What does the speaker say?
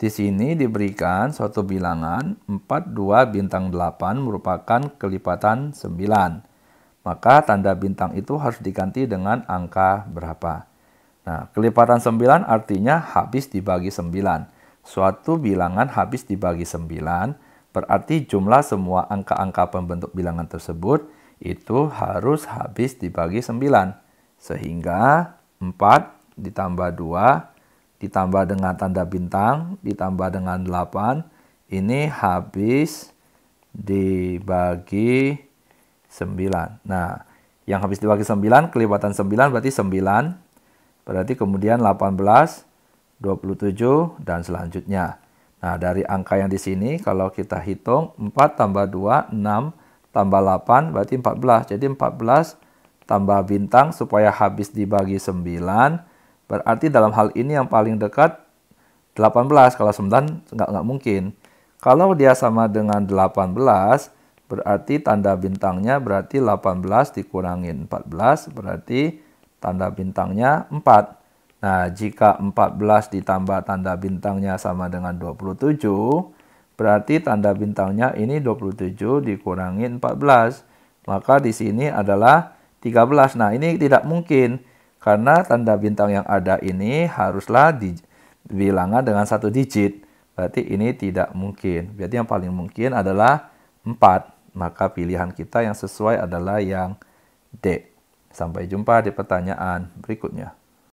Di sini diberikan suatu bilangan 42 bintang 8 merupakan kelipatan 9. Maka tanda bintang itu harus diganti dengan angka berapa. Nah, kelipatan 9 artinya habis dibagi 9. Suatu bilangan habis dibagi 9 berarti jumlah semua angka-angka pembentuk bilangan tersebut itu harus habis dibagi 9. Sehingga 4 ditambah 2 ditambah dengan tanda bintang, ditambah dengan 8, ini habis dibagi 9. Nah, yang habis dibagi 9, kelipatan 9 berarti 9, berarti kemudian 18, 27, dan selanjutnya. Nah, dari angka yang di sini, kalau kita hitung 4 tambah 2, 6, tambah 8, berarti 14. Jadi 14 tambah bintang supaya habis dibagi 9, Berarti dalam hal ini yang paling dekat 18, kalau 9 nggak, nggak mungkin. Kalau dia sama dengan 18, berarti tanda bintangnya berarti 18 dikurangin 14, berarti tanda bintangnya 4. Nah, jika 14 ditambah tanda bintangnya sama dengan 27, berarti tanda bintangnya ini 27 dikurangi 14. Maka di sini adalah 13. Nah, ini tidak mungkin karena tanda bintang yang ada ini haruslah dibilangan dengan satu digit. Berarti ini tidak mungkin. Berarti yang paling mungkin adalah 4. Maka pilihan kita yang sesuai adalah yang D. Sampai jumpa di pertanyaan berikutnya.